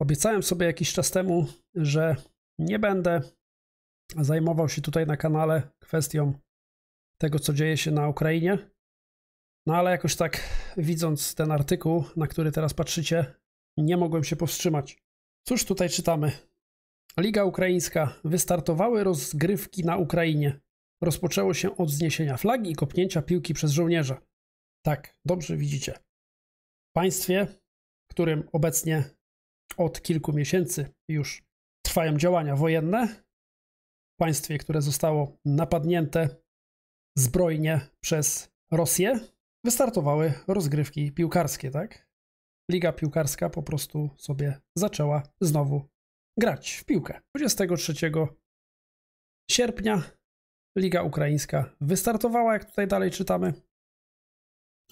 Obiecałem sobie jakiś czas temu, że nie będę zajmował się tutaj na kanale kwestią tego, co dzieje się na Ukrainie. No ale jakoś tak, widząc ten artykuł, na który teraz patrzycie, nie mogłem się powstrzymać. Cóż tutaj czytamy? Liga Ukraińska. Wystartowały rozgrywki na Ukrainie. Rozpoczęło się od zniesienia flagi i kopnięcia piłki przez żołnierza. Tak, dobrze widzicie. W państwie, w którym obecnie od kilku miesięcy już trwają działania wojenne w państwie, które zostało napadnięte zbrojnie przez Rosję. Wystartowały rozgrywki piłkarskie, tak? Liga piłkarska po prostu sobie zaczęła znowu grać w piłkę. 23 sierpnia Liga Ukraińska wystartowała, jak tutaj dalej czytamy.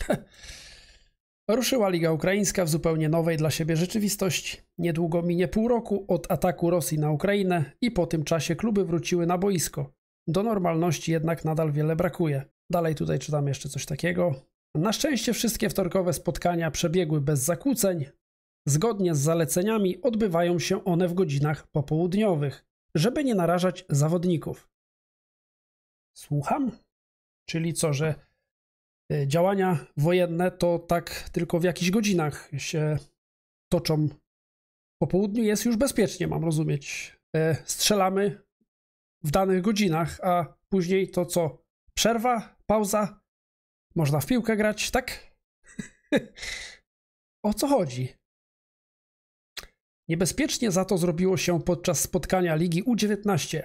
Ruszyła Liga Ukraińska w zupełnie nowej dla siebie rzeczywistości. Niedługo minie pół roku od ataku Rosji na Ukrainę i po tym czasie kluby wróciły na boisko. Do normalności jednak nadal wiele brakuje. Dalej tutaj czytam jeszcze coś takiego. Na szczęście wszystkie wtorkowe spotkania przebiegły bez zakłóceń. Zgodnie z zaleceniami odbywają się one w godzinach popołudniowych, żeby nie narażać zawodników. Słucham? Czyli co, że E, działania wojenne to tak tylko w jakichś godzinach się toczą. Po południu jest już bezpiecznie, mam rozumieć. E, strzelamy w danych godzinach, a później to co? Przerwa, pauza, można w piłkę grać, tak? o co chodzi? Niebezpiecznie za to zrobiło się podczas spotkania Ligi U19.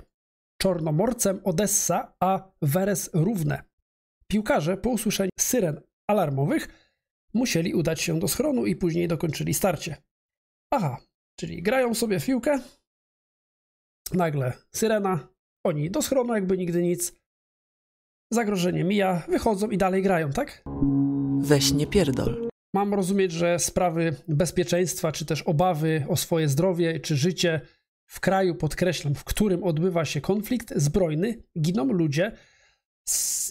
Czornomorcem Odessa, a Weres równe. Piłkarze po usłyszeniu syren alarmowych musieli udać się do schronu i później dokończyli starcie. Aha, czyli grają sobie w piłkę, nagle syrena, oni do schronu jakby nigdy nic, zagrożenie mija, wychodzą i dalej grają, tak? Weź nie pierdol. Mam rozumieć, że sprawy bezpieczeństwa, czy też obawy o swoje zdrowie, czy życie w kraju, podkreślam, w którym odbywa się konflikt zbrojny, giną ludzie,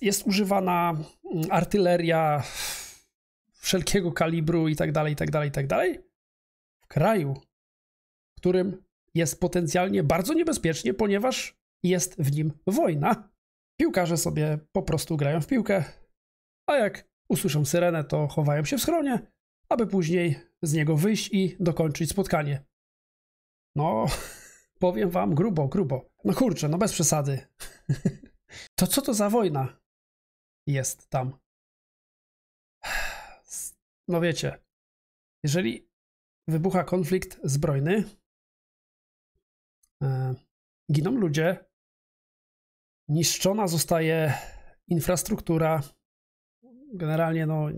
jest używana mm, artyleria wszelkiego kalibru i tak dalej, i tak dalej, i tak dalej. W kraju, w którym jest potencjalnie bardzo niebezpiecznie, ponieważ jest w nim wojna. Piłkarze sobie po prostu grają w piłkę, a jak usłyszą syrenę, to chowają się w schronie, aby później z niego wyjść i dokończyć spotkanie. No, powiem wam grubo, grubo. No kurczę, no bez przesady. To co to za wojna jest tam? No wiecie, jeżeli wybucha konflikt zbrojny, e, giną ludzie, niszczona zostaje infrastruktura. Generalnie no,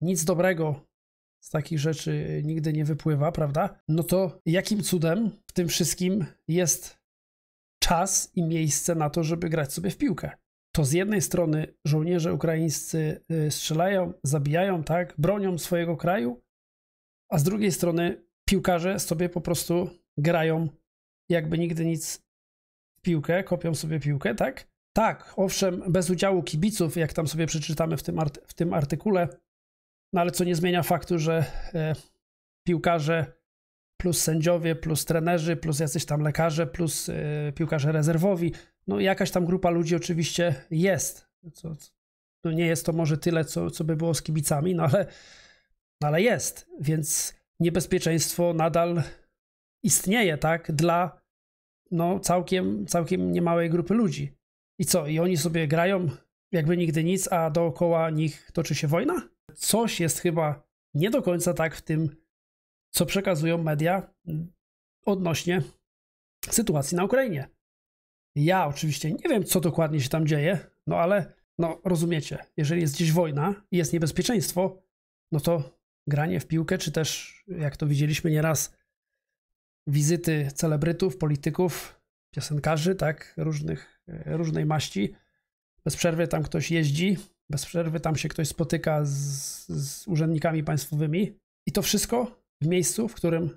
nic dobrego z takich rzeczy nigdy nie wypływa, prawda? No to jakim cudem w tym wszystkim jest czas i miejsce na to, żeby grać sobie w piłkę. To z jednej strony żołnierze ukraińscy y, strzelają, zabijają, tak, bronią swojego kraju, a z drugiej strony piłkarze sobie po prostu grają jakby nigdy nic w piłkę, kopią sobie piłkę, tak? Tak, owszem, bez udziału kibiców, jak tam sobie przeczytamy w tym, arty w tym artykule, no ale co nie zmienia faktu, że e, piłkarze plus sędziowie, plus trenerzy, plus jacyś tam lekarze, plus yy, piłkarze rezerwowi. No jakaś tam grupa ludzi oczywiście jest. Co, co, no nie jest to może tyle, co, co by było z kibicami, no ale, no ale jest. Więc niebezpieczeństwo nadal istnieje, tak, dla no, całkiem, całkiem niemałej grupy ludzi. I co? I oni sobie grają jakby nigdy nic, a dookoła nich toczy się wojna? Coś jest chyba nie do końca tak w tym co przekazują media odnośnie sytuacji na Ukrainie. Ja oczywiście nie wiem, co dokładnie się tam dzieje, no ale no, rozumiecie, jeżeli jest gdzieś wojna i jest niebezpieczeństwo, no to granie w piłkę, czy też, jak to widzieliśmy nieraz, wizyty celebrytów, polityków, piosenkarzy, tak, różnych, różnej maści. Bez przerwy tam ktoś jeździ, bez przerwy tam się ktoś spotyka z, z urzędnikami państwowymi. I to wszystko w miejscu, w którym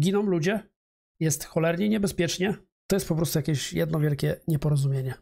giną ludzie, jest cholernie niebezpiecznie. To jest po prostu jakieś jedno wielkie nieporozumienie.